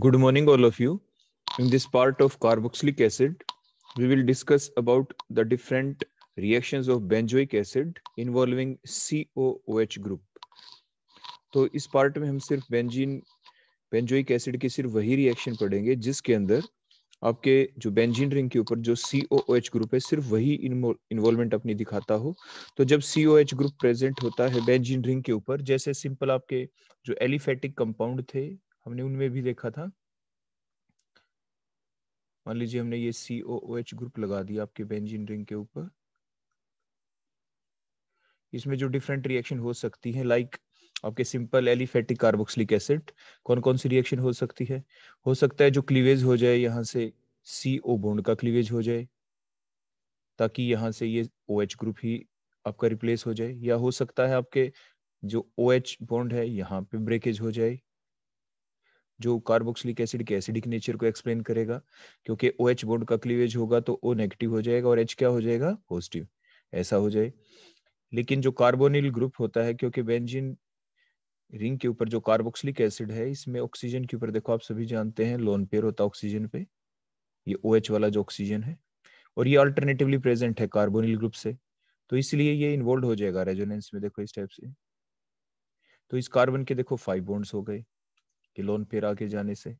Good morning, all of you. In this part of carboxylic acid, we will discuss about the different reactions of benzoic acid involving COOH group. तो इस part में हम सिर्फ benzene benzoic acid की सिर्फ वही reaction पढ़ेंगे जिसके अंदर आपके जो बेंजीन रिंग के ऊपर जो सी ओ एच ग्रुप है सिर्फ वही इन्वॉल्वमेंट अपनी दिखाता हो तो जब C O H group present होता है बेंजीन रिंग के ऊपर जैसे सिंपल आपके जो एलिफेटिक कंपाउंड थे हमने उनमें भी देखा था मान लीजिए हमने ये सी ओ ओ एच ग्रुप लगा दिया आपके बेंजीन रिंग के ऊपर इसमें जो डिफरेंट रिएक्शन हो सकती है लाइक आपके सिंपल एलिफेटिक कार्बोक्सिलिक एसिड कौन कौन सी रिएक्शन हो सकती है हो सकता है जो क्लीवेज हो जाए यहाँ से सी ओ बोन्ड का क्लीवेज हो जाए ताकि यहाँ से ये ओ एच ग्रुप ही आपका रिप्लेस हो जाए या हो सकता है आपके जो ओ एच बोन्ड है यहाँ पे ब्रेकेज हो जाए जो कार्बोक्सिलिक एसिड के एसिडिक नेचर को एक्सप्लेन करेगा क्योंकि ओ एच बोर्ड का क्लीवेज होगा तो ओ नेगेटिव हो जाएगा और एच क्या हो जाएगा पॉजिटिव ऐसा हो जाए लेकिन जो कार्बोनिल ग्रुप होता है क्योंकि बेंजीन रिंग के ऊपर जो कार्बोक्सिलिक एसिड है इसमें ऑक्सीजन के ऊपर देखो आप सभी जानते हैं लोन पेयर होता है ऑक्सीजन पे ये ओ OH वाला जो ऑक्सीजन है और ये अल्टरनेटिवली प्रेजेंट है कार्बोनिल ग्रुप से तो इसलिए ये इन्वॉल्व हो जाएगा रेजोनेंस में देखो इस टाइप से तो इस कार्बन के देखो फाइव बॉन्ड्स हो गए कि लोन फिर आगे जाने से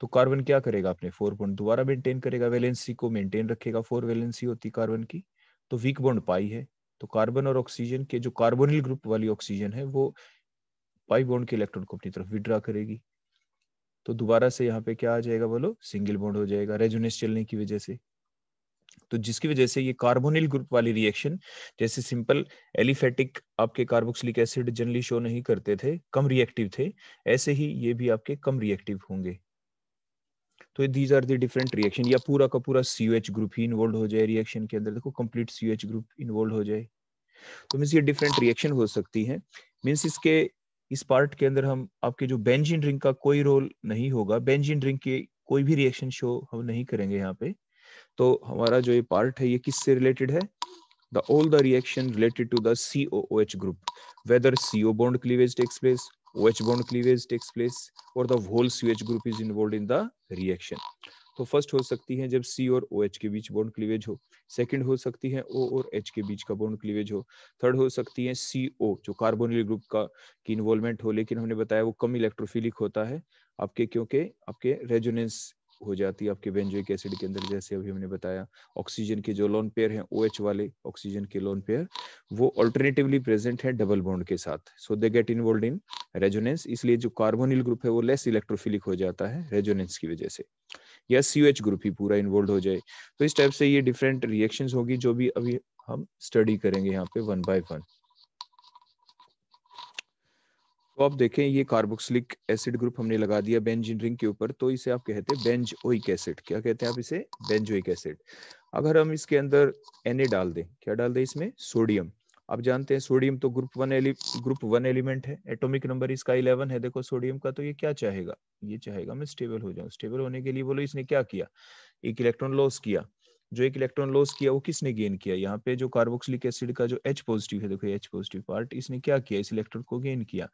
तो कार्बन क्या करेगा अपने फोर बॉन्ड दोबारा मेंटेन करेगा वैलेंसी को मेंटेन रखेगा फोर वैलेंसी होती कार्बन की तो वीक बॉन्ड पाई है तो कार्बन और ऑक्सीजन के जो कार्बोनिल ग्रुप वाली ऑक्सीजन है वो पाई बॉन्ड के इलेक्ट्रॉन को अपनी तरफ विड्रा करेगी तो दोबारा से यहाँ पे क्या आ जाएगा बोलो सिंगल बॉन्ड हो जाएगा रेजोनेस चलने की वजह से तो जिसकी वजह से ये कार्बोनिल ग्रुप वाली रिएक्शन जैसे सिंपल एलिफेटिक आपके कार्बोक्सिलिक एसिड जनरली शो नहीं करते थे कम रिएक्टिव थे ऐसे ही ये भी आपके कम रिएक्टिव होंगे तो दीज आर डिफरेंट रिएक्शन या पूरा का पूरा सी एच ग्रुप ही इन्वॉल्व हो जाए रिएक्शन के अंदर देखो complete C H group involve हो जाए तो मीन्स ये डिफरेंट रिएक्शन हो सकती है मीन्स इसके इस पार्ट के अंदर हम आपके जो बेंजीन रिंग का कोई रोल नहीं होगा बेंजीन रिंग के कोई भी रिएक्शन शो हम नहीं करेंगे यहाँ पे तो हमारा जो ये पार्ट है ये किससे रिलेटेड है the all the reaction related to the C O O H group whether C O bond cleavage takes place O H bond cleavage takes place और the whole C H group is involve in the reaction तो first हो सकती है जब C और O H के बीच bond cleavage हो सेकेंड हो सकती है ओ और एच के बीच का बॉन्ड क्लीवेज हो थर्ड हो सकती है सी ओ जो कार्बोनिल ग्रुप का इन्वॉल्वमेंट हो लेकिन हमने बताया वो कम इलेक्ट्रोफिलिक होता है आपके क्योंकि आपके रेजोनेंस हो जाती है आपके बेंजोइक एसिड के अंदर जैसे अभी हमने बताया ऑक्सीजन के जो लोन पेयर हैं ओएच वाले ऑक्सीजन के लोन पेयर वो अल्टरनेटिवली प्रेजेंट है डबल बॉन्ड के साथ so they get involve in resonance इसलिए जो कार्बोनिल ग्रुप है वो लेस इलेक्ट्रोफिलिक हो जाता है रेजोनेंस की वजह से या सी एच ग्रुप ही पूरा इन्वॉल्व हो जाए तो इस टाइप से ये डिफरेंट रिएक्शन होगी जो भी अभी हम स्टडी करेंगे यहाँ पे वन बाय वन तो आप देखें ये कार्बोक्सिलिक एसिड ग्रुप हमने लगा दिया बेंज रिंग के ऊपर तो इसे आप कहते हैं बेंज ओइक एसिड क्या कहते हैं आप इसे बेंज ओइक एसिड अगर हम इसके अंदर एन डाल दें क्या डाल दें इसमें सोडियम आप जानते हैं सोडियम तो ग्रुप वन एलि ग्रुप वन एलिमेंट है एटॉमिक नंबर इसका इलेवन है देखो सोडियम का तो ये क्या चाहेगा ये चाहेगा मैं स्टेबल हो जाऊं स्टेबल होने के लिए बोलो इसने क्या किया एक इलेक्ट्रॉन लॉस किया जो एक इलेक्ट्रॉन लॉस किया वो किसने गेन किया यहाँ पे जो कार्बोक्सिलिक एसिड का जो एच पॉजिटिव है देखो एच पॉजिटिव पार्ट इसने क्या किया इस इलेक्ट्रॉन को गेन किया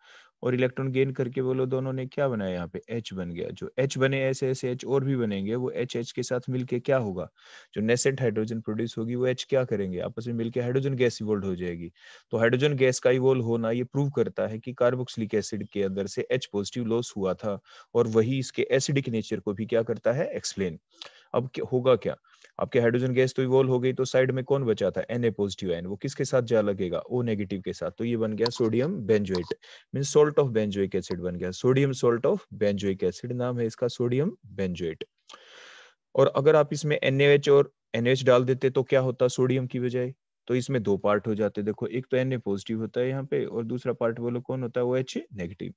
और इलेक्ट्रॉन गेन करके बोलो दोनों ने क्या बनाया यहाँ पे एच बन गया जो एच बने ऐसे ऐसे एच और भी बनेंगे वो एच एच के साथ मिलके क्या होगा जो नेसेंट हाइड्रोजन प्रोड्यूस होगी वो एच क्या करेंगे आपस में मिलकर हाइड्रोजन गैस इवोल्व हो जाएगी तो हाइड्रोजन गैस का इवोल्व होना ये प्रूव करता है कि कार्बोक्सिलिक एसिड के अंदर से एच पॉजिटिव लॉस हुआ था और वही इसके एसिडिक नेचर को भी क्या करता है एक्सप्लेन अब होगा क्या आपके हाइड्रोजन गैस तो इवॉल्व हो गई तो साइड में कौन बचा था एन ए पॉजिटिव एन वो किसके साथ जा लगेगा ओ नेगेटिव के साथ तो ये बन गया sodium benzoate mean salt of benzoic acid बन गया sodium salt of benzoic acid नाम है इसका सोडियम बेंजोइट और अगर आप इसमें एनएच और एनएच डाल देते तो क्या होता सोडियम की बजाय तो इसमें दो पार्ट हो जाते देखो एक तो एन पॉजिटिव होता है यहाँ पे और दूसरा पार्ट बोलो कौन होता है वो एच नेगेटिव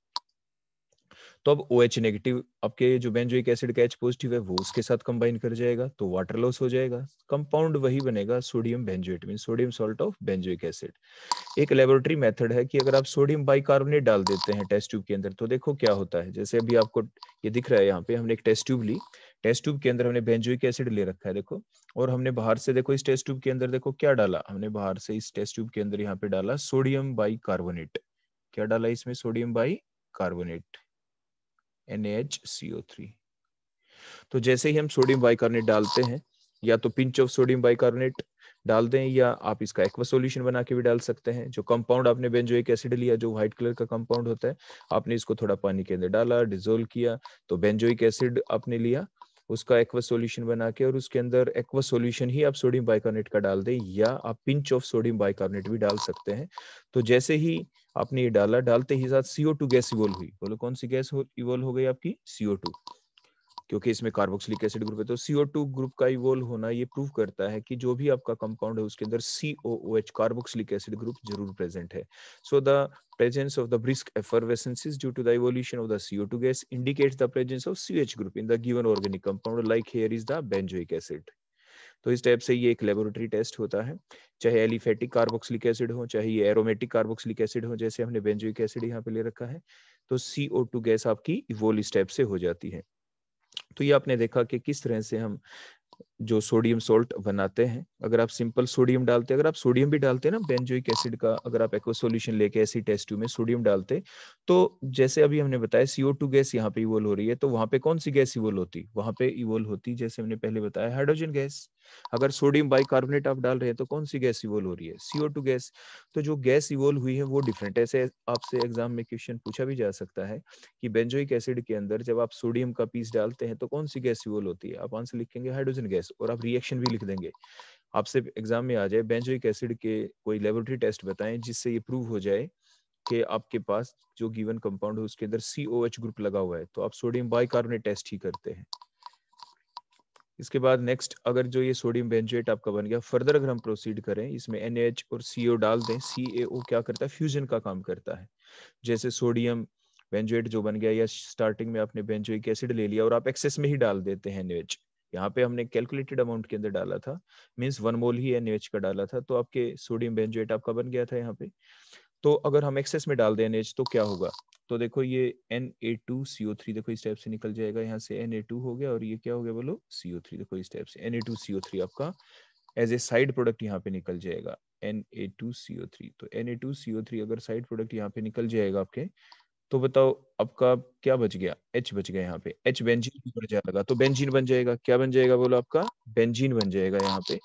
तो अब ओ एच नेगेटिव आपके जो बेंजोइक एसिड का एच पॉजिटिव है वो उसके साथ कंबाइन कर जाएगा तो वाटर लॉस हो जाएगा कंपाउंड वही बनेगा sodium benzoate mean sodium salt of benzoic acid एक लेबोरेटरी मेथड है कि अगर आप सोडियम बाइकार्बोनेट डाल देते हैं टेस्ट ट्यूब के अंदर तो देखो क्या होता है जैसे अभी आपको ये दिख रहा है यहाँ पे हमने एक टेस्ट ट्यूब ली टेस्ट ट्यूब के अंदर हमने बेंजोइक एसिड ले रखा है देखो और हमने बाहर से देखो इस टेस्ट ट्यूब के अंदर देखो क्या डाला हमने बाहर से इस टेस्ट ट्यूब के अंदर यहाँ पे डाला सोडियम बाई क्या डाला इसमें सोडियम बाई कार्बोनेट NaHCO3 तो जैसे ही हम सोडियम बाइकार्बोनेट डालते हैं या तो पिंच ऑफ सोडियम बाइकार्बोनेट डाल दें या आप इसका एक्वा सॉल्यूशन बना के भी डाल सकते हैं जो कंपाउंड आपने बेंजोइक एसिड लिया जो व्हाइट कलर का कंपाउंड होता है आपने इसको थोड़ा पानी के अंदर डाला डिजोल्व किया तो बेंजोइक एसिड आपने लिया उसका एक्वा सोल्यूशन बना के और उसके अंदर एक्वा सोल्यूशन ही आप सोडियम बाइकार्बोनेट का डाल दें या आप पिंच ऑफ सोडियम बाइकार्बोनेट भी डाल सकते हैं तो जैसे ही आपने ये डाला डालते ही साथ सीओ टू गैस इवोल्व हुई बोलो कौन सी गैस इवोल्व हो गई आपकी सीओ टू क्योंकि इसमें कार्बोक्सिलिक एसिड ग्रुप है तो सीओ टू ग्रुप का इवोल्व होना ये प्रूव करता है कि जो भी आपका कंपाउंड है उसके अंदर एच कार्बोक्सिलिक एसिड ग्रुप जरूर प्रेजेंट है so the the brisk effervescence due to the evolution of the CO two gas indicates the presence of C H group in the given organic compound like here is the benzoic acid तो इस type से ये एक laboratory test होता है चाहे aliphatic carboxylic acid हो चाहे ये एरोमेटिक कार्बोक्सिलिक एसिड हो जैसे हमने बेंजोइक एसिड यहाँ पे ले रखा है तो सीओ टू गैस आपकी इवोल इस टाइप से हो जाती है तो ये आपने देखा कि किस तरह से हम जो सोडियम सोल्ट बनाते हैं अगर आप सिंपल सोडियम डालते अगर आप सोडियम भी डालते हैं ना बेंजोइक एसिड का अगर आप एक्वा सोल्यूशन लेके ऐसी टेस्ट में सोडियम डालते तो जैसे अभी हमने बताया सीओ टू गैस यहाँ पे इवोल्व हो रही है तो वहां पे कौन सी गैस इवोल्व होती वहाँ पे इवोल्व होती जैसे हमने पहले बताया हाइड्रोजन गैस अगर सोडियम कार्बोनेट आप डाल रहे हैं तो कौन सी गैस इवोल्व हो रही है सीओ टू गैस तो जो गैस इवोल्व हुई है वो डिफरेंट ऐसे आपसे एग्जाम में क्वेश्चन पूछा भी जा सकता है कि बेंजोइक एसिड के अंदर जब आप सोडियम का पीस डालते हैं तो कौन सी गैस इवोल्व होती है आप आंसर लिखेंगे हाइड्रोजन गैस और आप रिएक्शन भी लिख देंगे आपसे एग्जाम में आ जाए बेंजोइक एसिड के कोई लेबोरेटरी टेस्ट बताएं जिससे ये प्रूव हो जाए कि आपके पास जो गिवन कंपाउंड है उसके अंदर सी ओ एच ग्रुप लगा हुआ है तो आप सोडियम बाइकार्बोनेट टेस्ट ही करते हैं इसके बाद नेक्स्ट अगर जो ये सोडियम बेंजोएट आपका बन गया फर्दर अगर हम प्रोसीड करें इसमें एन और सी डाल दें सी क्या करता है फ्यूजन का काम करता है जैसे सोडियम बेंजोएट जो बन गया या स्टार्टिंग में आपने बेंजोइक एसिड ले लिया और आप एक्सेस में ही डाल देते हैं एनएच यहाँ पे हमने कैलकुलेटेड अमाउंट के अंदर डाला था मीन्स वन मोल ही एनएच का डाला था तो आपके सोडियम बेंजोएट आपका बन गया था यहाँ पे तो अगर हम एक्सेस में डाल दें एन तो क्या होगा तो देखो ये N A two C O three देखो इस टाइप से निकल जाएगा यहाँ से एन ए टू हो गया और ये क्या हो गया बोलो सी ओ थ्री देखो इस टाइप से N A two C O three आपका एज ए साइड प्रोडक्ट यहाँ पे निकल जाएगा N A two C O three तो N A two C O three अगर साइड प्रोडक्ट यहाँ पे निकल जाएगा आपके तो बताओ आपका क्या बच गया एच बच गया यहाँ पे एच बेंजीन की जाएगा तो बेंजीन बन जाएगा क्या बन जाएगा बोलो आपका बेंजीन बन जाएगा यहाँ पे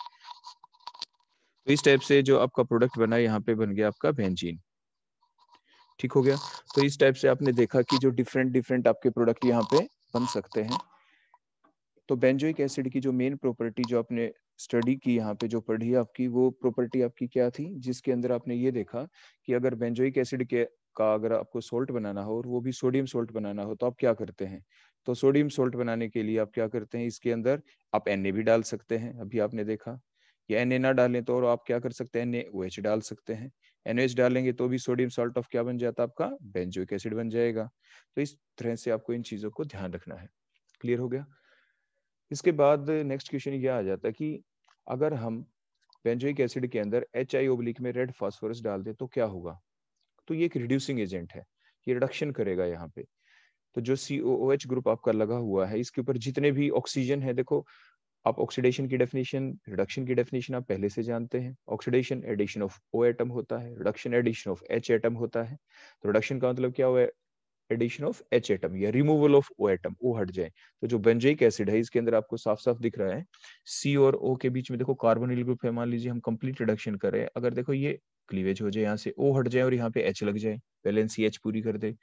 तो इस टाइप से जो आपका प्रोडक्ट बना यहाँ पे बन गया आपका बेंजीन ठीक हो गया तो इस टाइप से आपने देखा कि जो डिफरेंट डिफरेंट आपके प्रोडक्ट यहाँ पे बन सकते हैं तो बेंजोइक एसिड की जो मेन प्रॉपर्टी जो आपने स्टडी की यहाँ पे जो पढ़ी आपकी वो प्रॉपर्टी आपकी क्या थी जिसके अंदर आपने ये देखा कि अगर बेंजोइक एसिड के का अगर आपको सोल्ट बनाना हो और वो भी सोडियम सोल्ट बनाना हो तो आप क्या करते हैं तो सोडियम सोल्ट बनाने के लिए आप क्या करते हैं इसके अंदर आप एन भी डाल सकते हैं अभी आपने देखा या एन ना डालें तो और आप क्या कर सकते हैं एन डाल सकते हैं एन डालेंगे तो भी सोडियम सोल्ट ऑफ क्या बन जाता है आपका बेंजोइक एसिड बन जाएगा तो इस तरह से आपको इन चीज़ों को ध्यान रखना है क्लियर हो गया इसके बाद नेक्स्ट क्वेश्चन यह आ जाता है कि अगर हम बेंजोइक एसिड के अंदर एच आई ओब्लिक में रेड फॉस्फोरस डाल दें तो क्या होगा तो ये एक रिड्यूसिंग एजेंट है ये रिडक्शन करेगा यहाँ पे तो जो सी ओ एच ग्रुप आपका लगा हुआ है इसके ऊपर जितने भी ऑक्सीजन है देखो आप ऑक्सीडेशन की डेफिनेशन रिडक्शन की डेफिनेशन आप पहले से जानते हैं oxidation addition of O atom होता है reduction addition of H atom होता है तो रिडक्शन का मतलब क्या हुआ है एडिशन ऑफ एच एटम या removal of O atom O हट जाए तो जो बेंजोइक एसिड है इसके अंदर आपको साफ साफ दिख रहा है सी और ओ के बीच में देखो कार्बोनिल ग्रुप है मान लीजिए हम कंप्लीट रिडक्शन कर रहे हैं अगर देखो ये क्लीवेज हो जाए यहाँ से ओ हट जाए और यहाँ पे एच लग जाए बैलेंस सी एच पूरी कर दे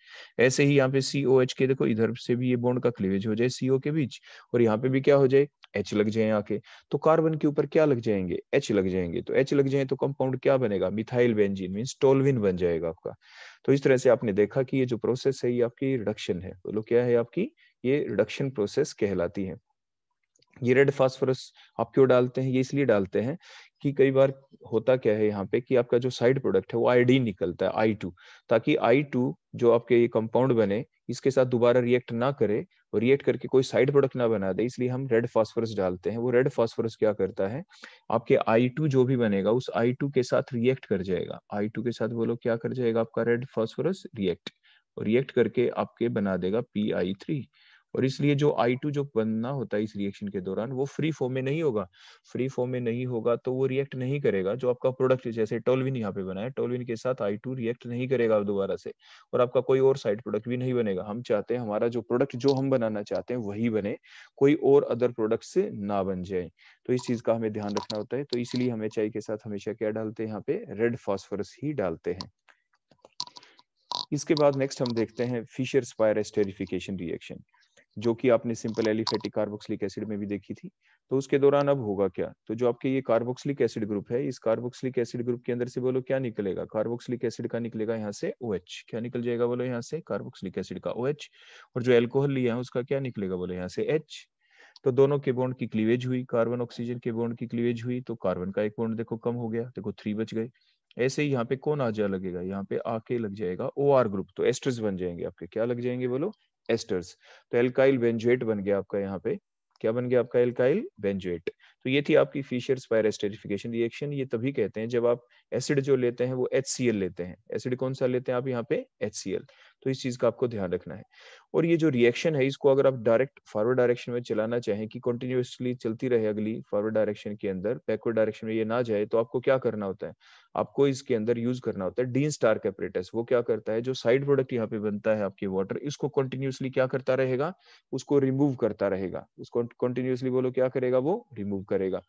ऐसे ही यहाँ पे सी ओ एच के देखो इधर से भी ये बॉन्ड का क्लीवेज हो जाए सीओ के बीच और यहाँ पे भी क्या हो जाए एच लग जाए यहाँ के तो कार्बन के ऊपर क्या लग जाएंगे एच लग जाएंगे तो एच लग जाए तो कंपाउंड क्या बनेगा मिथाइल बेंजीन मीन टोलविन बन जाएगा आपका तो इस तरह से आपने देखा कि ये जो प्रोसेस है ये आपकी रिडक्शन है बोलो क्या है आपकी ये रिडक्शन प्रोसेस कहलाती है ये रेड फास्फोरस आप क्यों डालते हैं ये इसलिए डालते हैं कि कई बार होता क्या है यहाँ पे कि आपका जो साइड प्रोडक्ट है वो आई निकलता है आई टू ताकि आई टू जो आपके ये कंपाउंड बने इसके साथ दोबारा रिएक्ट ना करे और रिएक्ट करके कोई साइड प्रोडक्ट ना बना दे इसलिए हम रेड फास्फोरस डालते हैं वो रेड फास्फोरस क्या करता है आपके आई टू जो भी बनेगा उस आई टू के साथ रिएक्ट कर जाएगा आई टू के साथ बोलो क्या कर जाएगा आपका रेड फॉस्फोरस रिएक्ट और रिएक्ट करके आपके बना देगा पी आई थ्री और इसलिए जो आई टू जो बनना होता है इस रिएक्शन के दौरान वो फ्री फॉर्म में नहीं होगा फ्री फॉर्म में नहीं होगा तो वो रिएक्ट नहीं करेगा जो आपका प्रोडक्ट जैसे टोलविन यहाँ पे बना है टोलविन के साथ I2 टू रिएक्ट नहीं करेगा दोबारा से और आपका कोई और साइड प्रोडक्ट भी नहीं बनेगा हम चाहते हैं हमारा जो प्रोडक्ट जो हम बनाना चाहते हैं वही बने कोई और अदर प्रोडक्ट से ना बन जाए तो इस चीज का हमें ध्यान रखना होता है तो इसलिए हम एच के साथ हमेशा क्या डालते हैं यहाँ पे रेड फॉस्फरस ही डालते हैं इसके बाद नेक्स्ट हम देखते हैं फिशर स्पायर एस्टेरिफिकेशन रिएक्शन जो कि आपने सिंपल एलिफेटिक कार्बोक्सिलिक एसिड में भी देखी थी तो उसके दौरान अब होगा क्या तो जो आपके ये कार्बोक्सिलिक एसिड ग्रुप है इस कार्बोक्सिलिक एसिड ग्रुप के अंदर से बोलो क्या निकलेगा कार्बोक्सिलिक एसिड का निकलेगा यहाँ से ओ OH. क्या निकल जाएगा बोलो यहाँ से कार्बोक्सिलिक एसिड का ओ OH. और जो एल्कोहल लिया है उसका क्या निकलेगा बोलो यहाँ से एच तो दोनों के बॉन्ड की क्लीवेज हुई कार्बन ऑक्सीजन के बॉन्ड की क्लीवेज हुई तो कार्बन का एक बॉन्ड देखो कम हो गया देखो थ्री बच गए ऐसे ही यहाँ पे कौन आ जा लगेगा यहाँ पे आके लग जाएगा ओ आर ग्रुप तो एस्ट्रस बन जाएंगे आपके क्या लग जाएंगे बोलो एस्टर्स तो एल्काइल बेंजुएट बन गया आपका यहाँ पे क्या बन गया आपका एल्काइल बेंजुएट तो ये थी आपकी फिशर स्पायर एस्टेरिफिकेशन रिएक्शन ये तभी कहते हैं जब आप एसिड जो लेते हैं वो एच लेते हैं एसिड कौन सा लेते हैं आप यहाँ पे एच तो इस चीज का आपको ध्यान रखना है और ये जो रिएक्शन है इसको अगर आप डायरेक्ट फॉरवर्ड डायरेक्शन में चलाना चाहें कि कंटिन्यूसली चलती रहे अगली फॉरवर्ड डायरेक्शन के अंदर बैकवर्ड डायरेक्शन में ये ना जाए तो आपको क्या करना होता है आपको इसके अंदर यूज करना होता है डीन स्टार कैपरेटस वो क्या करता है जो साइड प्रोडक्ट यहाँ पे बनता है आपके वाटर इसको कंटिन्यूसली क्या करता रहेगा उसको रिमूव करता रहेगा उसको कंटिन्यूसली बोलो क्या करेगा वो रिमूव करेगा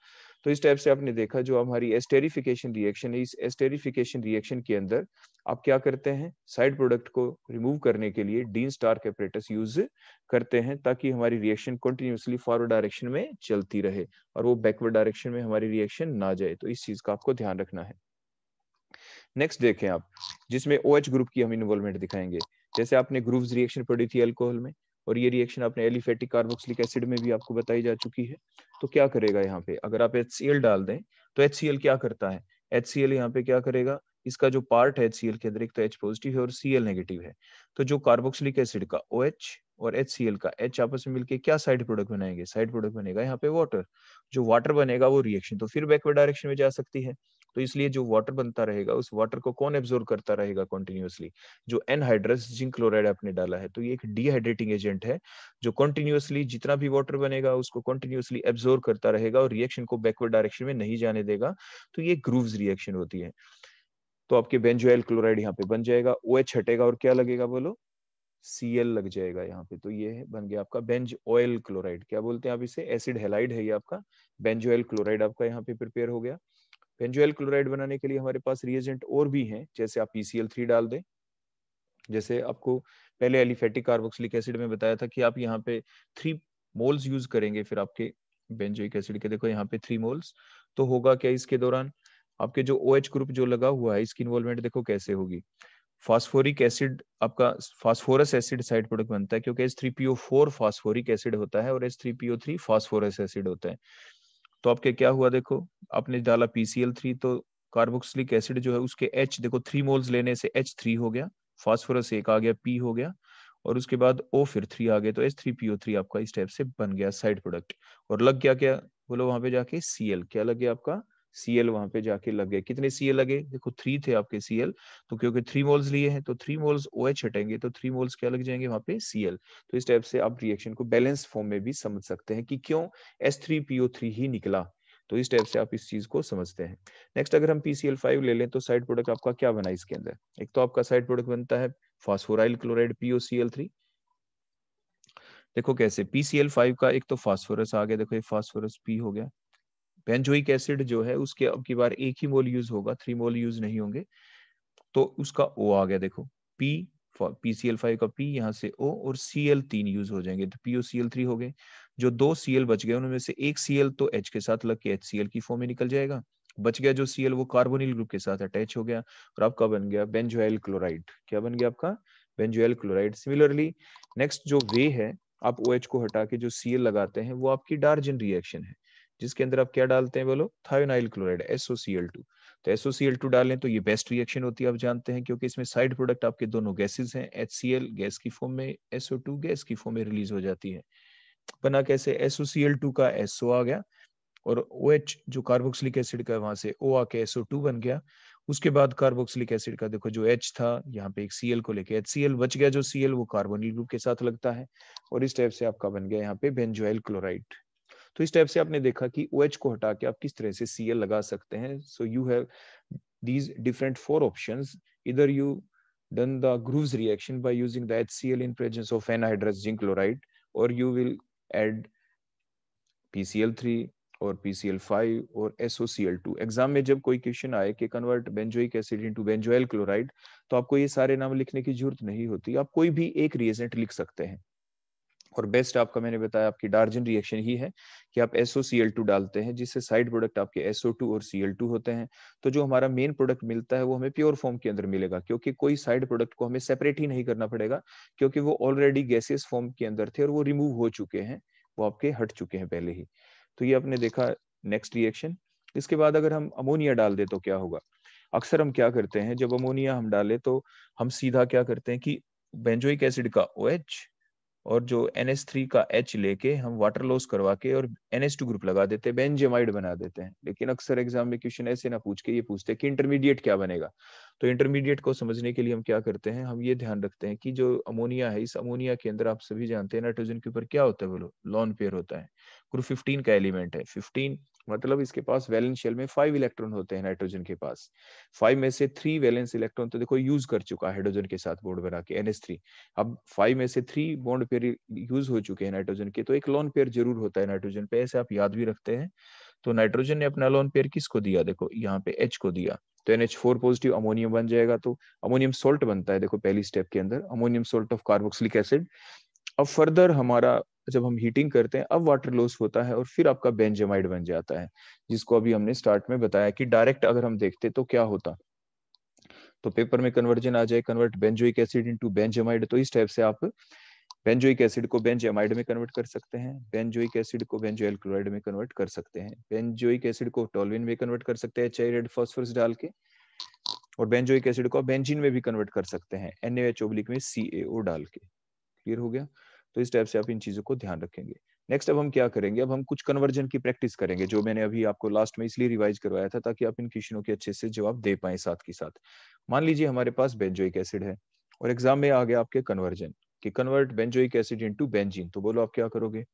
तो इस टाइप से आपने देखा जो हमारी एस्टेरिफिकेशन रिएक्शन है इस एस्टेरिफिकेशन रिएक्शन के अंदर आप क्या करते हैं साइड प्रोडक्ट को रिमूव करने के लिए डीन स्टार कैपरेटस यूज करते हैं ताकि हमारी रिएक्शन कंटिन्यूसली फॉरवर्ड डायरेक्शन में चलती रहे और वो बैकवर्ड डायरेक्शन में हमारी रिएक्शन ना जाए तो इस चीज का आपको ध्यान रखना है नेक्स्ट देखें आप जिसमें ओ OH ग्रुप की हम इन्वॉल्वमेंट दिखाएंगे जैसे आपने ग्रुप्स रिएक्शन पढ़ी थी अल्कोहल में और ये रिएक्शन आपने एलिफेटिक कार्बोक्सिलिक एसिड में भी आपको बताई जा चुकी है तो क्या करेगा यहाँ पे अगर आप एच डाल दें तो एच क्या करता है एच सी यहाँ पे क्या करेगा इसका जो पार्ट है एच सी के अंदर एक तो एच पॉजिटिव है और सी नेगेटिव है तो जो कार्बोक्सिलिक एसिड का ओ OH और एच का एच आपस में मिलके क्या साइड प्रोडक्ट बनाएंगे साइड प्रोडक्ट बनेगा यहाँ पे वाटर जो वाटर बनेगा वो रिएक्शन तो फिर बैकवर्ड डायरेक्शन में जा सकती है तो इसलिए जो वाटर बनता रहेगा उस वाटर को कौन एब्जोर्व करता रहेगा कॉन्टिन्यूसली जो एनहाइड्रस जिंक क्लोराइड आपने डाला है तो ये एक डिहाइड्रेटिंग एजेंट है जो कॉन्टिन्यूसली जितना भी वाटर बनेगा उसको कॉन्टिन्यूसली एब्जोर्व करता रहेगा और रिएक्शन को बैकवर्ड डायरेक्शन में नहीं जाने देगा तो ये ग्रूव रिएक्शन होती है तो आपके बेंजोएल क्लोराइड यहाँ पे बन जाएगा ओ एच हटेगा और क्या लगेगा बोलो सी एल लग जाएगा यहाँ पे तो ये बन गया आपका बेंज ऑयल क्लोराइड क्या बोलते हैं आप इसे एसिड हेलाइड है ये आपका बेंजोएल क्लोराइड आपका यहाँ पे प्रिपेयर हो गया बेंजोएल क्लोराइड बनाने के लिए हमारे पास रिएजेंट और भी हैं जैसे आप पीसीएल थ्री डाल दें जैसे आपको पहले एलिफेटिक कार्बोक्सिलिक एसिड में बताया था कि आप यहाँ पे थ्री मोल्स यूज करेंगे फिर आपके बेंजोइक एसिड के देखो यहाँ पे थ्री मोल्स तो होगा क्या इसके दौरान आपके जो ओ OH ग्रुप जो लगा हुआ है इसकी इन्वॉल्वमेंट देखो कैसे होगी फास्फोरिक एसिड आपका फास्फोरस एसिड साइड प्रोडक्ट बनता है क्योंकि S three PO four phosphoric acid होता है और S three PO three phosphorus acid होता है तो आपके क्या हुआ देखो आपने डाला पीसीएल थ्री तो कार्बोक्सिलिक एसिड जो है उसके एच देखो थ्री मोल्स लेने से एच थ्री हो गया फॉस्फोरस एक आ गया पी हो गया और उसके बाद ओ फिर थ्री आ गया तो H three P O three आपका इस टाइप से बन गया साइड प्रोडक्ट और लग क्या क्या बोलो वहां पे जाके सी एल क्या लग गया आपका सीएल वहां पे जाके लग गए कितने सीएल लगे देखो थ्री थे आपके सीएल तो क्योंकि थ्री मोल्स लिए हैं तो थ्री मोल्स ओ एच हटेंगे तो थ्री मोल्स क्या लग जाएंगे वहां पे सीएल तो इस टाइप से आप रिएक्शन को बैलेंस फॉर्म में भी समझ सकते हैं कि क्यों एस थ्री पीओ थ्री ही निकला तो इस टाइप से आप इस चीज को समझते हैं नेक्स्ट अगर हम पीसीएल फाइव ले लें तो साइड प्रोडक्ट आपका क्या बना इसके अंदर एक तो आपका साइड प्रोडक्ट बनता है फॉस्फोराइल क्लोराइड पीओसीएल थ्री देखो कैसे पीसीएल फाइव का एक तो फास्फोरस आ गया देखो ये फास्फोरस पी हो गया बेंजोइक एसिड जो है उसके अब की बार एक ही मोल यूज होगा थ्री मोल यूज नहीं होंगे तो उसका ओ आ गया देखो पी एल फाइव का पी यहाँ से ओ और सी एल तीन यूज हो जाएंगे तो पीओ सी एल थ्री हो गए जो दो सी एल बच गए उनमें से एक सी एल तो एच के साथ लग के एच सी एल की फॉर्म में निकल जाएगा बच गया जो सी एल वो कार्बोनिल ग्रुप के साथ अटैच हो गया और आपका बन गया बेंजोइल क्लोराइड क्या बन गया आपका बेंजोएल क्लोराइड सिमिलरली नेक्स्ट जो वे है आप ओ OH को हटा के जो सी लगाते हैं वो आपकी डार्जिन रिएक्शन है जिसके अंदर आप क्या डालते हैं बोलो थायोनाइल क्लोराइड एसओसीएल टू तो एसओसीएल टू डालें तो ये बेस्ट रिएक्शन होती है आप जानते हैं क्योंकि इसमें साइड प्रोडक्ट आपके दोनों गैसेज हैं एच गैस की फॉर्म में एसओ गैस की फॉर्म में रिलीज हो जाती है बना कैसे एसओसीएल का एसओ आ गया और ओ OH जो कार्बोक्सिलिक एसिड का वहां से ओ आके एसओ टू बन गया उसके बाद कार्बोक्सिलिक एसिड का देखो जो एच था यहाँ पे एक सीएल को लेके एच सीएल बच गया जो सीएल वो कार्बोनिल ग्रुप के साथ लगता है और इस टाइप से आपका बन गया यहाँ पे बेंजोइल क्लोराइड तो इस टाइप से आपने देखा कि ओ OH को हटा के आप किस तरह से सी लगा सकते हैं so you have these different four option इधर you done the reaction by done the Groves reaction by using the HCl in zinc chloride और you will add P C L three और पी सी एल फाइव और S O C L two exam में जब कोई question आए कि convert benzoic acid into benzoyl chloride तो आपको ये सारे नाम लिखने की जरूरत नहीं होती आप कोई भी एक रिएजेंट लिख सकते हैं और बेस्ट आपका मैंने बताया आपकी डार्जिन रिएक्शन ही है कि आप सी एल टू डालते हैं जिससे साइड प्रोडक्ट आपके एसओ टू और सी एल टू होते हैं तो जो हमारा मेन प्रोडक्ट मिलता है वो हमें प्योर फॉर्म के अंदर मिलेगा क्योंकि कोई साइड प्रोडक्ट को हमें सेपरेट ही नहीं करना पड़ेगा क्योंकि वो ऑलरेडी गैसेस फॉर्म के अंदर थे और वो रिमूव हो चुके हैं वो आपके हट चुके हैं पहले ही तो ये आपने देखा नेक्स्ट रिएक्शन इसके बाद अगर हम अमोनिया डाल दे तो क्या होगा अक्सर हम क्या करते हैं जब अमोनिया हम डाले तो हम सीधा क्या करते हैं कि बेंजोइक एसिड का ओ OH, और जो एन एस थ्री का एच लेके हम वाटर लॉस करवा के और एन एस टू ग्रुप लगा देते हैं बेंजेमाइड बना देते हैं लेकिन अक्सर एग्जाम में क्वेश्चन ऐसे ना पूछ के ये पूछते हैं कि इंटरमीडिएट क्या बनेगा तो इंटरमीडिएट को समझने के लिए हम क्या करते हैं हम ये ध्यान रखते हैं कि जो अमोनिया है इस अमोनिया के अंदर आप सभी जानते हैं नाइट्रोजन के ऊपर क्या होता है बोलो लॉन पेयर होता है ग्रुप फिफ्टीन का एलिमेंट है फिफ्टीन मतलब इसके पास वैलेंस शेल में फाइव इलेक्ट्रॉन होते हैं नाइट्रोजन के पास फाइव में से थ्री वैलेंस इलेक्ट्रॉन तो देखो यूज कर चुका है हाइड्रोजन के साथ बोर्ड बना के एनएस थ्री अब फाइव में से थ्री बॉन्ड पेयर यूज हो चुके हैं नाइट्रोजन के तो एक लॉन पेयर जरूर होता है नाइट्रोजन पे ऐसे आप याद भी रखते हैं तो नाइट्रोजन ने अपना लोन पेयर किसको दिया देखो यहाँ पे एच को दिया तो N H four positive ammonium बन जाएगा तो अमोनियम सोल्ट बनता है देखो पहली स्टेप के अंदर ammonium salt of carboxylic acid अब फर्दर हमारा जब हम हीटिंग करते हैं अब वाटर लॉस होता है और फिर आपका बेंजेमाइड बन जाता है जिसको अभी हमने स्टार्ट में बताया कि डायरेक्ट अगर हम देखते तो क्या होता तो पेपर में कन्वर्जन आ जाए convert benzoic acid into benzamide तो इस टाइप से आप बेंजोइक एसिड को बेंजोएमाइड में कन्वर्ट कर सकते हैं बेंजोइक एसिड को बेंजोएल क्लोराइड में कन्वर्ट कर सकते हैं बेंजोइक एसिड को टोलविन में कन्वर्ट कर सकते हैं चाहे रेड फॉस्फोरस डाल के और बेंजोइक एसिड को बेंजीन में भी कन्वर्ट कर सकते हैं एनएच ओब्लिक में सीएओ डाल के क्लियर हो गया तो इस टाइप से आप इन चीजों को ध्यान रखेंगे नेक्स्ट अब हम क्या करेंगे अब हम कुछ कन्वर्जन की प्रैक्टिस करेंगे जो मैंने अभी आपको लास्ट में इसलिए रिवाइज करवाया था ताकि आप इन क्वेश्चनों के अच्छे से जवाब दे पाए साथ के साथ मान लीजिए हमारे पास बेंजोइक एसिड है और एग्जाम में आ गया आपके कन्वर्जन कि convert benzoic acid into benzene तो बोलो आप क्या करोगे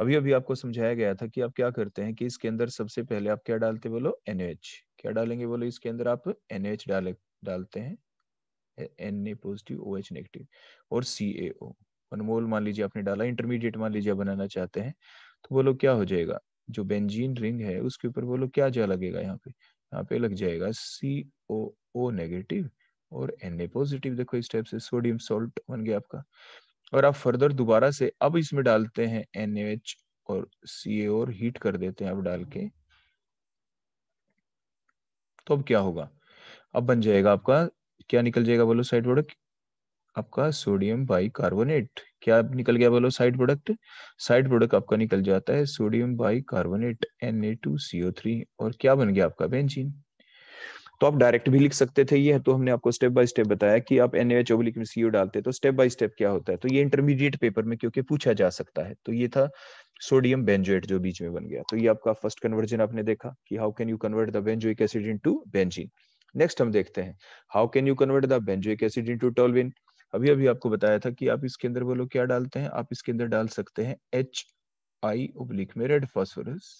अभी अभी आपको समझाया गया था कि आप क्या करते हैं कि इसके अंदर सबसे पहले आप क्या डालते बोलो एनएच क्या डालेंगे बोलो इसके अंदर आप एनएच डाले डालते हैं N A positive O H negative और सी ए ओ अनमोल मान लीजिए आपने डाला इंटरमीडिएट मान लीजिए बनाना चाहते हैं तो बोलो क्या हो जाएगा जो बेंजीन रिंग है उसके ऊपर बोलो क्या जा लगेगा यहाँ पे यहाँ पे लग जाएगा सी ओ ओ नेगेटिव और एन पॉजिटिव देखो इस टाइप से सोडियम सोल्ट बन गया आपका और आप फर्दर दोबारा से अब इसमें डालते हैं एन और सी और हीट कर देते हैं अब डाल के तो अब क्या होगा अब बन जाएगा आपका क्या निकल जाएगा बोलो साइड प्रोडक्ट आपका सोडियम बाई कार्बोनेट क्या निकल गया बोलो साइड प्रोडक्ट साइड प्रोडक्ट आपका निकल जाता है सोडियम बाई कार्बोनेट एन और क्या बन गया आपका बेंजीन तो आप डायरेक्ट भी लिख सकते थे ये तो हमने आपको स्टेप बाय स्टेप बताया कि आप एन एच ओब्लिक सीयू डालते तो स्टेप बाय स्टेप क्या होता है तो ये इंटरमीडिएट पेपर में क्योंकि पूछा जा सकता है तो ये था सोडियम बेंजोएट जो बीच में बन गया तो ये आपका फर्स्ट कन्वर्जन आपने देखा कि how can you convert the benzoic acid into benzene next हम देखते हैं how can you convert the benzoic acid into toluene अभी अभी आपको बताया था कि आप इसके अंदर बोलो क्या डालते हैं आप इसके अंदर डाल सकते हैं एच आई उब्लिक में रेड फॉस्फोरस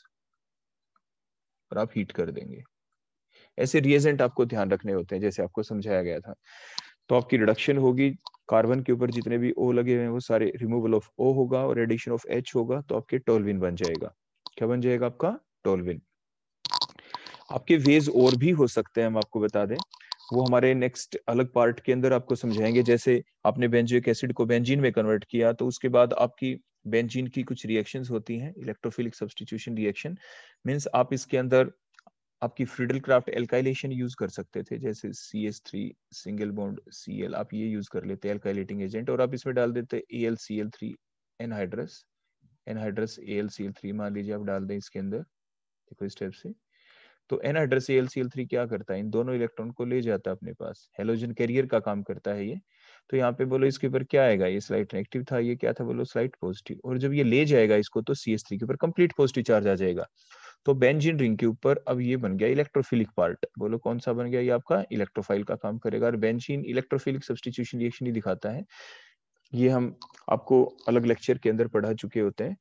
और आप हीट कर देंगे ऐसे रिएजेंट आपको ध्यान रखने होते हैं जैसे आपको समझाया गया था तो आपकी रिडक्शन होगी कार्बन के ऊपर जितने भी ओ लगे हुए हैं वो सारे रिमूवल ऑफ ओ होगा और एडिशन ऑफ एच होगा तो आपके टोलविन बन जाएगा क्या बन जाएगा आपका टोलविन आपके वेज और भी हो सकते हैं हम आपको बता दें वो हमारे नेक्स्ट अलग पार्ट के अंदर आपको समझाएंगे जैसे आपने बेंजोइक एसिड को बेंजीन में कन्वर्ट किया तो उसके बाद आपकी बेंजीन की कुछ रिएक्शंस होती हैं इलेक्ट्रोफिलिक सब्सटीट्यूशन रिएक्शन मींस आप इसके अंदर आपकी फ्रीडल क्राफ्ट एल्काइलेशन यूज कर सकते थे जैसे C S three single bond C L आप ये यूज कर लेते एल्काइलेटिंग एजेंट और आप इसमें डाल देते A L C L three anhydrous anhydrous A L C L three मान लीजिए आप डाल दें इसके अंदर देखो इस टाइप से तो anhydrous A L C L three क्या करता है इन दोनों इलेक्ट्रॉन को ले जाता है अपने पास हेलोजन कैरियर का काम करता है ये तो यहाँ पे बोलो इसके ऊपर क्या आएगा ये स्लाइट नेगेटिव था ये क्या था बोलो स्लाइट पॉजिटिव और जब ये ले जाएगा इसको तो सी एस थ्री के ऊपर कंप्लीट पॉजिटिव चार्ज आ जाएगा तो बेंजीन रिंग के ऊपर अब ये बन गया इलेक्ट्रोफिलिक पार्ट बोलो कौन सा बन गया ये आपका इलेक्ट्रोफाइल का काम करेगा और बेंजीन इलेक्ट्रोफिलिक सब्सटीट्यूशन रिएक्शन ही दिखाता है ये हम आपको अलग लेक्चर के अंदर पढ़ा चुके होते हैं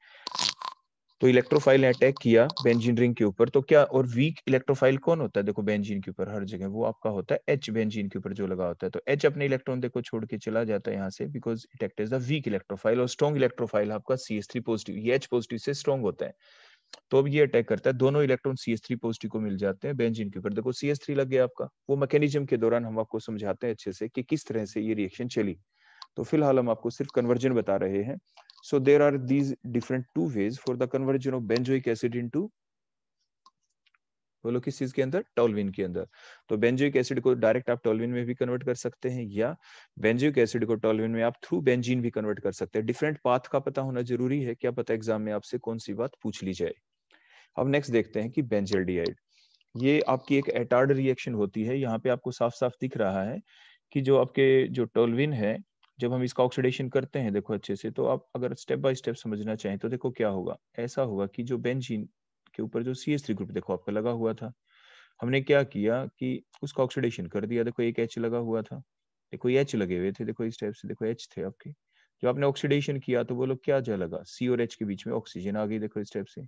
तो इलेक्ट्रोफाइल ने अटैक किया बेंजीन रिंग के ऊपर तो क्या और वीक इलेक्ट्रोफाइल कौन होता है देखो बेंजीन के ऊपर हर जगह वो आपका होता है एच बेंजीन के ऊपर जो लगा होता है तो एच अपने इलेक्ट्रॉन देखो छोड़ के चला जाता है यहाँ से because it act is the weak electrophile और स्ट्रॉन्ग इलेक्ट्रोफाइल आपका सी एस थ्री पॉजिटिव ये एच पॉजिटिव से स्ट्रॉन्ग होता है तो अब ये अटैक करता है दोनों electron C S three positive को मिल जाते हैं बेंजीन के ऊपर देखो सी एस थ्री लग गया आपका वो मैकेनिज्म के दौरान हम आपको समझाते हैं अच्छे से कि किस तरह से ये रिएक्शन चली तो फिलहाल हम आपको सिर्फ कन्वर्जन बता रहे हैं so there are these different two ways for the conversion of benzoic acid into बोलो किस चीज के अंदर टोलविन के अंदर तो बेंजोइक एसिड को डायरेक्ट आप टोलविन में भी कन्वर्ट कर सकते हैं या बेंजोइक एसिड को टोलविन में आप थ्रू बेंजीन भी कन्वर्ट कर सकते हैं डिफरेंट पाथ का पता होना जरूरी है क्या पता एग्जाम में आपसे कौन सी बात पूछ ली जाए अब नेक्स्ट देखते हैं कि बेंजल्डिहाइड ये आपकी एक एटार्ड रिएक्शन होती है यहाँ पे आपको साफ साफ दिख रहा है कि जो आपके जो टोलविन है जब हम इसका ऑक्सीडेशन करते हैं देखो अच्छे से तो आप अगर स्टेप बाय स्टेप समझना चाहें तो देखो क्या होगा ऐसा होगा कि जो बेंजीन के ऊपर जो सी एस थ्री ग्रुप देखो आपका लगा हुआ था हमने क्या किया कि उसका ऑक्सीडेशन कर दिया देखो एक एच लगा हुआ था देखो एच लगे हुए थे देखो इस टाइप से देखो एच थे आपके जो आपने ऑक्सीडेशन किया तो वो लोग क्या जा लगा सी और एच के बीच में ऑक्सीजन आ गई देखो इस टाइप से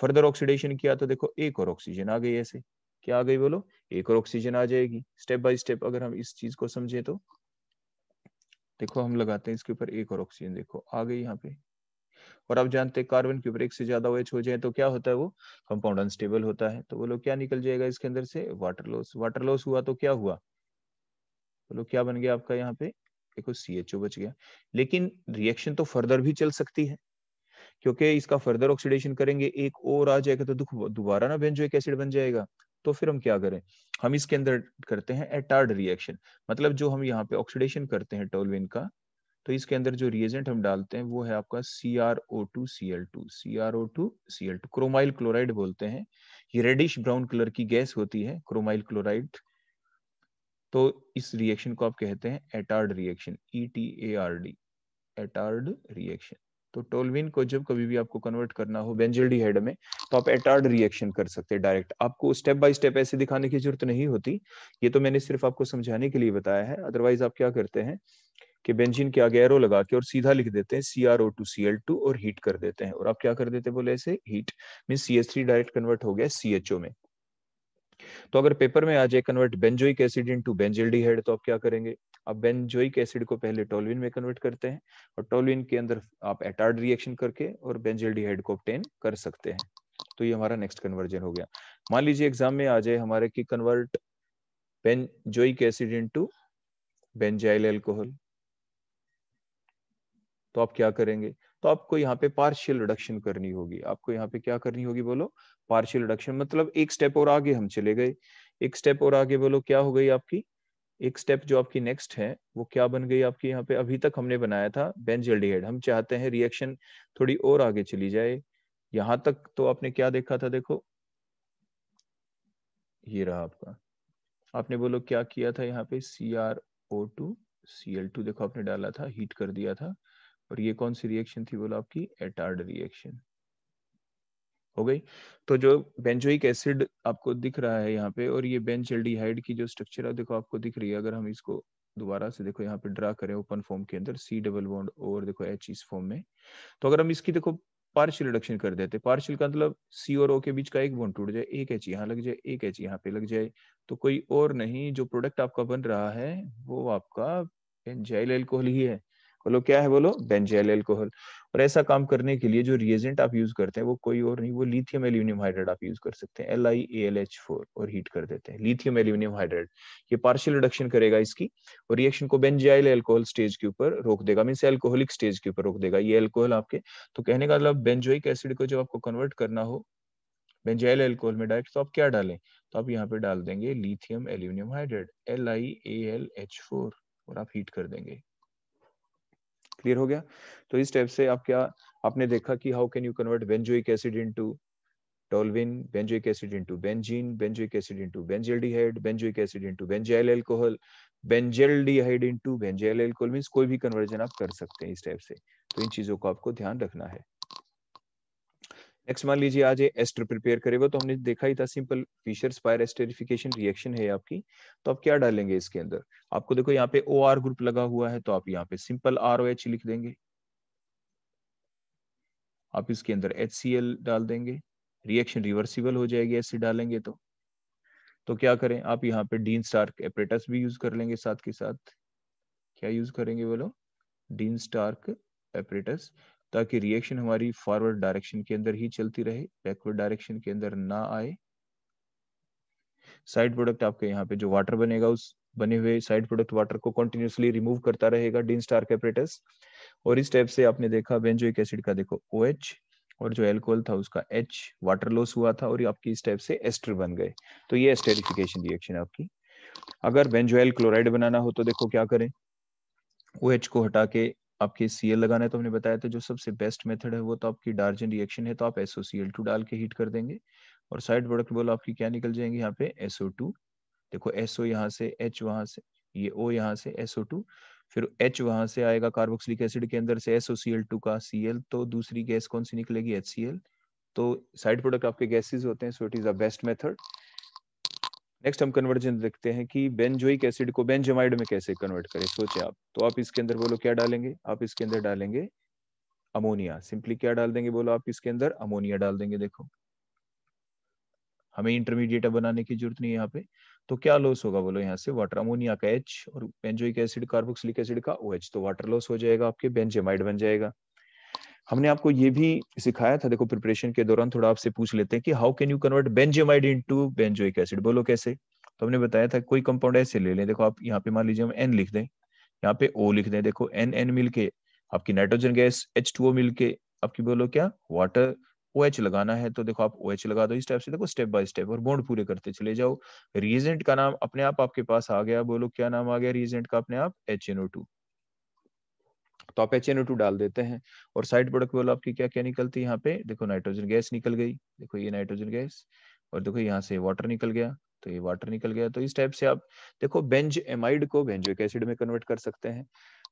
फर्दर ऑक्सीडेशन किया तो देखो एक और ऑक्सीजन आ गई ऐसे क्या आ गई बोलो एक और ऑक्सीजन आ जाएगी स्टेप बाय स्टेप अगर हम इस चीज को समझे तो देखो हम लगाते हैं इसके ऊपर एक और ऑक्सीजन देखो आ गई यहाँ पे और आप जानते हैं कार्बन के ऊपर से ज्यादा ओएच हो जाए तो क्या होता है वो कंपाउंड अनस्टेबल होता है तो बोलो क्या निकल जाएगा इसके अंदर से वाटर लॉस वाटर लॉस हुआ तो क्या हुआ बोलो तो क्या बन गया आपका यहाँ पे देखो सी एच ओ बच गया लेकिन रिएक्शन तो फर्दर भी चल सकती है क्योंकि इसका फर्दर ऑक्सीडेशन करेंगे एक और आ जाएगा तो दुख दोबारा ना बेंजोइक एसिड बन जाएगा तो फिर हम क्या करें हम इसके अंदर करते हैं एटार्ड रिएक्शन मतलब जो हम यहाँ पे ऑक्सीडेशन करते हैं टोलविन का तो इसके अंदर जो रिएजेंट हम डालते हैं वो है आपका C R O two C L two C R O two C L two chromyl chloride बोलते हैं ये रेडिश ब्राउन कलर की गैस होती है क्रोमाइल क्लोराइड तो इस रिएक्शन को आप कहते हैं Etard reaction E T A R D Etard reaction तो टोलविन को जब कभी भी आपको कन्वर्ट करना हो बेंजल्डिहाइड में तो आप एटार्ड रिएक्शन कर सकते हैं डायरेक्ट आपको स्टेप बाय स्टेप ऐसे दिखाने की जरूरत नहीं होती ये तो मैंने सिर्फ आपको समझाने के लिए बताया है अदरवाइज आप क्या करते हैं कि बेंजीन के आगे एरो लगा के और सीधा लिख देते हैं C R O two C L two और हीट कर देते हैं और आप क्या कर देते हैं बोले ऐसे heat mean C S three direct convert हो गया सी एच ओ में तो अगर पेपर में आ जाए convert benzoic acid into benzaldehyde तो आप क्या करेंगे आप बेंजोइक एसिड को पहले टोलुइन में कन्वर्ट करते हैं और टोलुइन के अंदर आप एटार्ड रिएक्शन करके और बेंजिल्डिहाइड को ऑप्टेन कर सकते हैं तो ये हमारा नेक्स्ट कन्वर्जन हो गया मान लीजिए एग्जाम में आ जाए हमारे की convert benzoic acid into benzyl alcohol तो आप क्या करेंगे तो आपको यहाँ पे पार्शियल रिडक्शन करनी होगी आपको यहाँ पे क्या करनी होगी बोलो पार्शियल रिडक्शन मतलब एक स्टेप और आगे हम चले गए एक स्टेप और आगे बोलो क्या हो गई आपकी एक स्टेप जो आपकी नेक्स्ट है वो क्या बन गई आपकी यहाँ पे अभी तक हमने बनाया था बेंजल्डिहाइड हम चाहते हैं रिएक्शन थोड़ी और आगे चली जाए यहां तक तो आपने क्या देखा था देखो ये रहा आपका आपने बोलो क्या किया था यहाँ पे C R O two C L two देखो आपने डाला था हीट कर दिया था और ये कौन सी रिएक्शन थी बोला आपकी एटार्ड रिएक्शन हो गई तो जो बेंजोइक एसिड आपको दिख रहा है यहाँ पे और ये बेंच एल्डिहाइड की जो स्ट्रक्चर है देखो आपको दिख रही है अगर हम इसको दोबारा से देखो यहाँ पे ड्रा करें ओपन फॉर्म के अंदर सी डबल बॉन्ड और देखो एच इस फॉर्म में तो अगर हम इसकी देखो पार्शियल रिडक्शन कर देते पार्शियल का मतलब सी और ओ के बीच का एक बॉन्ड टूट जाए एक एच यहाँ लग जाए एक एच यहाँ पे लग जाए तो कोई और नहीं जो प्रोडक्ट आपका बन रहा है वो आपका एंजाइल एल्कोहल ही है बोलो क्या है बोलो बेंजेल एल्कोहल और ऐसा काम करने के लिए जो रिएजेंट आप यूज करते हैं वो कोई और नहीं वो लिथियम एल्यूमिनियम हाइड्रेट आप यूज कर सकते हैं L I L H four और हीट कर देते हैं लिथियम एल्यूमिनियम हाइड्रेट ये पार्शियल रिडक्शन करेगा इसकी और रिएक्शन को बेंजाइल एल्कोहल स्टेज के ऊपर रोक देगा मीन एल्कोहलिक स्टेज के ऊपर रोक देगा ये एल्कोहल आपके तो कहने का मतलब बेंजोइक एसिड को जब आपको कन्वर्ट करना हो बेंजाइल एल्कोहल में डायरेक्ट तो आप क्या डालें तो आप यहाँ पे डाल देंगे lithium aluminium hydrate L I A L H four और आप हीट कर देंगे क्लियर हो गया तो इस टाइप से आप क्या आपने देखा कि how can you convert benzoic acid into toluene benzoic acid into benzene benzoic acid into benzaldehyde benzoic acid into benzyl alcohol benzaldehyde into benzyl alcohol means कोई भी कन्वर्जन आप कर सकते हैं इस टाइप से तो इन चीजों को आपको ध्यान रखना है नेक्स्ट मान लीजिए आज एस्टर प्रिपेयर करेगा तो हमने देखा ही था simple Fischer Speier esterification reaction है आपकी तो आप क्या डालेंगे इसके अंदर आपको देखो यहाँ पे ओ आर ग्रुप लगा हुआ है तो आप यहाँ पे सिंपल आर ओ एच लिख देंगे आप इसके अंदर एच सी एल डाल देंगे रिएक्शन रिवर्सिबल हो जाएगी ऐसे डालेंगे तो तो क्या करें आप यहाँ पे डीन स्टार्क एपरेटस भी यूज कर लेंगे साथ के साथ क्या यूज करेंगे बोलो डीन स्टार्क एपरेटस ताकि रिएक्शन हमारी फॉरवर्ड डायरेक्शन के अंदर ही चलती रहे बैकवर्ड डायरेक्शन के अंदर ना आए साइड प्रोडक्ट आपके यहाँ पे जो वाटर बनेगा उस बने हुए साइड प्रोडक्ट वाटर को कंटिन्यूसली रिमूव करता रहेगा डीन स्टार कैपरेटस और इस टाइप से आपने देखा बेंजोइक एसिड का देखो ओ OH और जो एल्कोहल था उसका एच वाटर लॉस हुआ था और आपकी इस टाइप से एस्टर बन गए तो ये एस्टेरिफिकेशन रिएक्शन आपकी अगर बेंजोइल क्लोराइड बनाना हो तो देखो क्या करें ओ OH को हटा के आपके सी लगाना है तो हमने बताया था जो सबसे बेस्ट मेथड है वो तो आपकी डार्जन रिएक्शन है तो आप एसओ टू डाल के हीट कर देंगे और साइड प्रोडक्ट बोल आपकी क्या निकल जाएंगे यहाँ पे एसओ टू देखो एसओ यहाँ से एच वहां से ये ओ यहाँ से एसओ टू फिर एच वहां से आएगा कार्बोक्सिलिक एसिड के अंदर से एसओ सी एल टू का सी एल तो दूसरी गैस कौन सी निकलेगी एच सी एल तो साइड प्रोडक्ट आपके गैसेज होते हैं so it is the best method next हम कन्वर्जन देखते हैं कि बेंजोइक एसिड को बेंजोमाइड में कैसे कन्वर्ट करें सोचे आप तो आप इसके अंदर बोलो क्या डालेंगे आप इसके अंदर डालेंगे अमोनिया सिंपली क्या डाल देंगे बोलो आप इसके अंदर अमोनिया डाल देंगे देखो हमें इंटरमीडिएट बनाने की जरूरत नहीं है यहाँ पे तो क्या लॉस होगा बोलो यहाँ से वाटर अमोनिया का एच और बेंजोइक एसिड कार्बोक्सिलिक एसिड का ओ एच तो वाटर लॉस हो जाएगा आपके बेंजेमाइड बन जाएगा हमने आपको ये भी सिखाया था देखो प्रिपरेशन के दौरान थोड़ा आपसे पूछ लेते हैं कि how can you convert benzamide into benzoic acid बोलो कैसे तो हमने बताया था कोई कंपाउंड ऐसे ले लें देखो आप यहाँ पे मान लीजिए हम एन लिख दें यहाँ पे ओ लिख दें देखो एन एन के आपकी nitrogen gas H two O के आपकी बोलो क्या वाटर ओ OH लगाना है तो देखो आप ओ OH लगा दो इस टाइप से देखो स्टेप बाय स्टेप और बॉन्ड पूरे करते चले जाओ रिएजेंट का नाम अपने आप आपके पास आ गया बोलो क्या नाम आ गया रिएजेंट का अपने आप H N O two top H N O two डाल देते हैं और साइड प्रोडक्ट बोलो आपकी क्या क्या निकलती है यहाँ पे देखो नाइट्रोजन गैस निकल गई देखो ये नाइट्रोजन गैस और देखो यहाँ से वाटर निकल गया तो ये वाटर निकल गया तो इस टाइप से आप देखो बेंज एमाइड को बेंजोइक एसिड में कन्वर्ट कर सकते हैं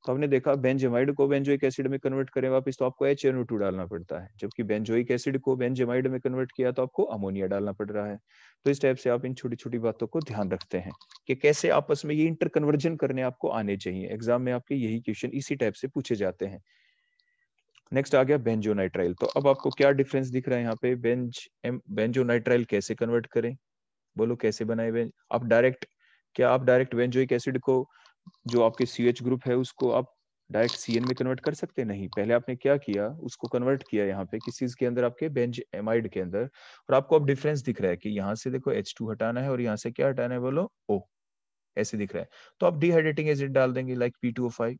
तो आपने देखा बेंजेमाइड को बेंजोइक एसिड में कन्वर्ट करें वापस तो आपको एच एन टू डालना पड़ता है जबकि बेंजोइक एसिड को बेंजेमाइड में कन्वर्ट किया तो आपको अमोनिया डालना पड़ रहा है तो इस टाइप से आप इन छोटी छोटी बातों को ध्यान रखते हैं कि कैसे आपस में ये इंटर कन्वर्जन करने आपको आने चाहिए एग्जाम में आपके यही क्वेश्चन इसी टाइप से पूछे जाते हैं नेक्स्ट आ गया बेंजोनाइट्राइल तो अब आपको क्या डिफरेंस दिख रहा है यहाँ पे बेंज एम बेंजोनाइट्राइल कैसे कन्वर्ट करें बोलो कैसे बनाए आप डायरेक्ट क्या आप डायरेक्ट बेंजोइक एसिड को जो आपके सी एच ग्रुप है उसको आप डायरेक्ट सी में कन्वर्ट कर सकते नहीं पहले आपने क्या किया उसको कन्वर्ट किया यहाँ पे किस चीज के अंदर आपके बेंच एमाइड के अंदर और आपको अब डिफरेंस दिख रहा है कि यहाँ से देखो एच टू हटाना है और यहाँ से क्या हटाना है बोलो ओ ऐसे दिख रहा है तो आप डिहाइड्रेटिंग एजेंट डाल देंगे लाइक पी टू फाइव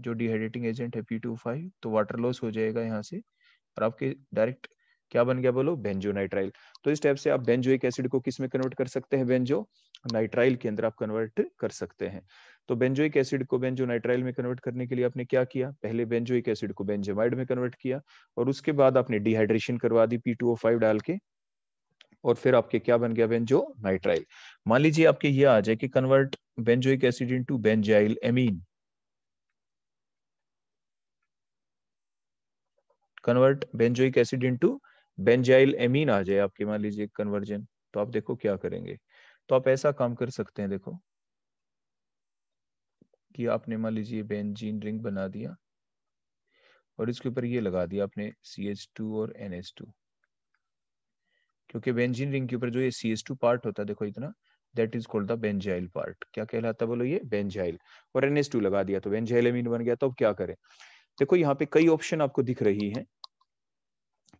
जो डिहाइड्रेटिंग एजेंट है पी टू फाइव तो वाटर लॉस हो जाएगा यहाँ से और आपके डायरेक्ट क्या बन गया बोलो बेंजो नाइट्राइल तो इस टाइप से आप बेंजोइक एसिड को किस में कन्वर्ट कर सकते हैं बेंजो नाइट्राइल के अंदर आप कन्वर्ट कर सकते हैं तो बेंजोइक एसिड को बेंजो नाइट्राइल में कन्वर्ट करने के लिए आपने क्या किया पहले बेंजोइक एसिड को बेंजेमाइड में कन्वर्ट किया और उसके बाद आपने डिहाइड्रेशन करवा दी पी डाल के और फिर आपके क्या बन गया बेंजो नाइट्राइल मान लीजिए आपके ये आ जाए कि convert benzoic acid into benzyl amine convert benzoic acid into benzyl amine आ जाए आपके मान लीजिए कन्वर्जन तो आप देखो क्या करेंगे तो आप ऐसा काम कर सकते हैं देखो कि आपने मान लीजिए बेंजीन रिंग बना दिया और इसके ऊपर ये लगा दिया आपने सी एच टू और एन एच टू क्योंकि बेंजीन रिंग के ऊपर जो ये सी एच टू पार्ट होता है देखो इतना that is called the benzyl part क्या कहलाता है बोलो ये बेंजाइल और एन एच टू लगा दिया तो बेंजाइल अमीन बन गया तो अब क्या करें देखो यहाँ पे कई ऑप्शन आपको दिख रही है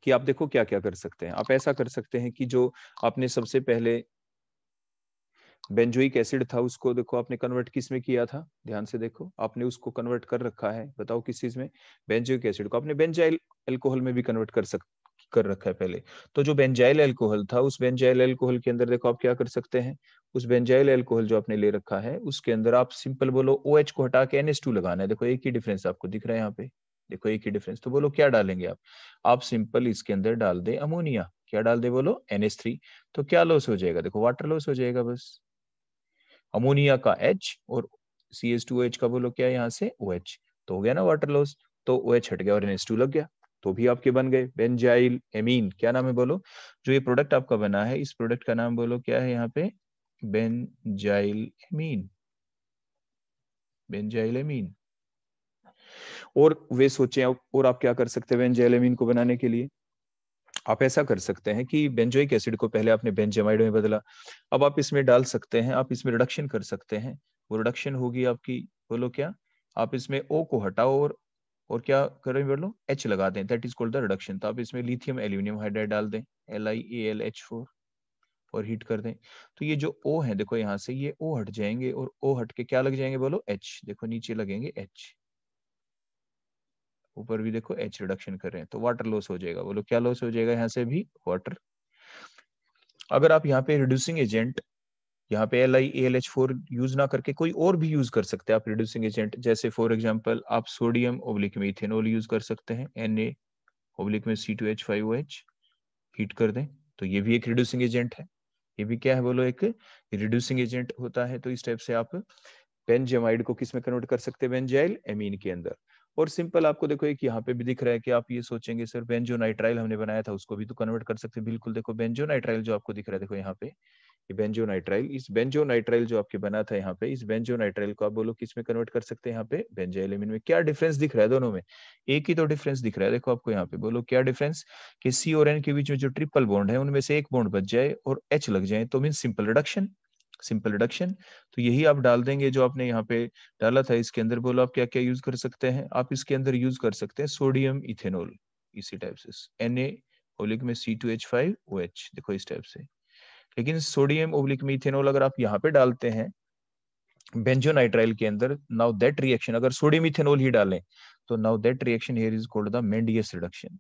कि आप देखो क्या क्या कर सकते हैं आप ऐसा कर सकते हैं कि जो आपने सबसे पहले बेंजोइक एसिड था उसको देखो आपने कन्वर्ट किस में किया था ध्यान से देखो आपने उसको कन्वर्ट कर रखा है बताओ किस चीज में बेंजोइक एसिड को आपने बेंजाइल एल्कोहल में भी कन्वर्ट कर सक कर रखा है पहले तो जो बेंजाइल एल्कोहल था उस बेंजाइल एल्कोहल के अंदर देखो आप क्या कर सकते हैं उस बेंजाइल एल्कोहल जो आपने ले रखा है उसके अंदर आप सिंपल बोलो ओ OH को हटा के टू लगाना है देखो एक ही डिफरेंस आपको दिख रहा है यहाँ पे देखो एक ही डिफरेंस तो बोलो क्या डालेंगे आप आप सिंपल इसके अंदर डाल दे अमोनिया क्या डाल दे बोलो थ्री तो क्या लॉस हो जाएगा देखो वाटर लॉस हो जाएगा बस अमोनिया का एच और सी एस टू एच का बोलो क्या यहाँ से ओ OH. तो हो गया ना वाटर लॉस तो ओ OH हट गया और एन टू लग गया तो भी आपके बन गए बेंजाइल एमीन क्या नाम है बोलो जो ये प्रोडक्ट आपका बना है इस प्रोडक्ट का नाम बोलो क्या है यहाँ पे बेंजाइल एमीन बेंजाइल एमीन और वे सोचे और आप क्या कर सकते हैं बेंजाइल एमीन को बनाने के लिए आप ऐसा कर सकते हैं कि बेंजोइक एसिड को पहले आपने बेंजेमाइड में बदला अब आप इसमें डाल सकते हैं आप इसमें रिडक्शन कर सकते हैं वो रिडक्शन होगी आपकी बोलो क्या आप इसमें ओ को हटाओ और और क्या करें बोल लो एच लगा दें that is called the reduction तो आप इसमें लिथियम एल्यूमिनियम हाइड्राइड डाल दें L I A L H four और हीट कर दें तो ये जो ओ है देखो यहाँ से ये ओ हट जाएंगे और ओ हट के क्या लग जाएंगे बोलो एच देखो नीचे लगेंगे एच ऊपर भी देखो एच रिडक्शन कर रहे हैं तो वाटर लॉस हो जाएगा बोलो क्या लॉस हो जाएगा यहाँ से भी वाटर अगर आप यहाँ पे रिड्यूसिंग एजेंट यहाँ पे L I L H four use ना करके कोई और भी यूज कर सकते हैं आप रिड्यूसिंग एजेंट जैसे फॉर एग्जाम्पल आप सोडियम ओब्लिक में इथेनॉल यूज कर सकते हैं एन ए ओब्लिक में C two H five H heat कर दें तो ये भी एक रिड्यूसिंग एजेंट है ये भी क्या है बोलो एक रिड्यूसिंग एजेंट होता है तो इस टाइप से आप बेंजामाइड को किस में कन्वर्ट कर सकते हैं बेंजाइल एमीन के अंदर और सिंपल आपको देखो एक यहाँ पे भी दिख रहा है कि आप ये सोचेंगे सर बेंजो नाइट्राइल हमने बनाया था उसको भी तो कन्वर्ट कर सकते हैं बिल्कुल देखो बेंजो नाइट्राइल जो आपको दिख रहा है देखो यहाँ पे ये बेंजो नाइट्राइल इस बेंजो नाइट्राइल जो आपके बना था यहाँ पे इस बेंजो नाइट्राइल को आप बोलो किस में कन्वर्ट कर सकते हैं यहाँ पे बेंजो एलिमिन में क्या डिफरेंस दिख रहा है दोनों में एक ही तो डिफरेंस दिख रहा है देखो आपको यहाँ पे बोलो क्या डिफरेंस कि सी और एन के बीच में जो ट्रिपल बॉन्ड है उनमें से एक बॉन्ड बच जाए और एच लग जाए तो mean simple reduction simple reduction तो यही आप डाल देंगे जो आपने यहाँ पे डाला था इसके अंदर बोलो आप क्या क्या यूज कर सकते हैं आप इसके अंदर यूज कर सकते हैं सोडियम इथेनोल इसी टाइप से एन ए में C two H five O H देखो इस टाइप से लेकिन सोडियम ओब्लिक में इथेनोल अगर आप यहाँ पे डालते हैं बेंजोनाइट्राइल के अंदर नाउ दैट रिएक्शन अगर सोडियम इथेनोल ही डालें तो now that reaction here is called the Mendius reduction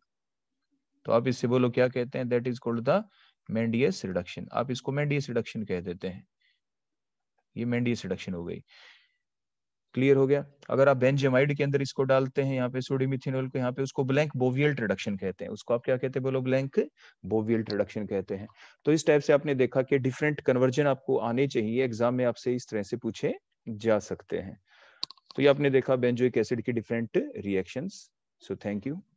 तो आप इससे बोलो क्या कहते हैं that is called the Mendius reduction आप इसको मेंडियस रिडक्शन कह देते हैं ये मेंडेस रिडक्शन हो गई क्लियर हो गया अगर आप बेंजेमाइड के अंदर इसको डालते हैं यहाँ पे सोडियम इथेनॉल को यहाँ पे उसको ब्लैंक बोवियल्ट रिडक्शन कहते हैं उसको आप क्या कहते हैं बोलो ब्लैंक बोवियल्ट रिडक्शन कहते हैं तो इस टाइप से आपने देखा कि डिफरेंट कन्वर्जन आपको आने चाहिए एग्जाम में आपसे इस तरह से पूछे जा सकते हैं तो ये आपने देखा बेंजोइक एसिड की different reaction so thank you